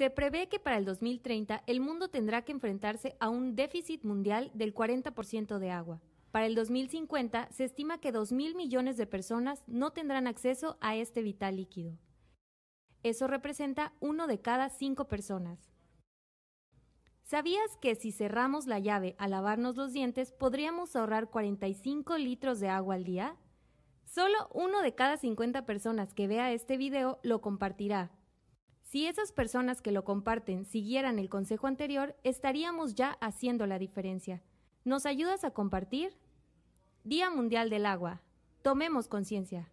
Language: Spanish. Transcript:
Se prevé que para el 2030 el mundo tendrá que enfrentarse a un déficit mundial del 40% de agua. Para el 2050 se estima que 2.000 millones de personas no tendrán acceso a este vital líquido. Eso representa uno de cada cinco personas. ¿Sabías que si cerramos la llave al lavarnos los dientes podríamos ahorrar 45 litros de agua al día? Solo uno de cada 50 personas que vea este video lo compartirá si esas personas que lo comparten siguieran el consejo anterior, estaríamos ya haciendo la diferencia. ¿Nos ayudas a compartir? Día Mundial del Agua. Tomemos conciencia.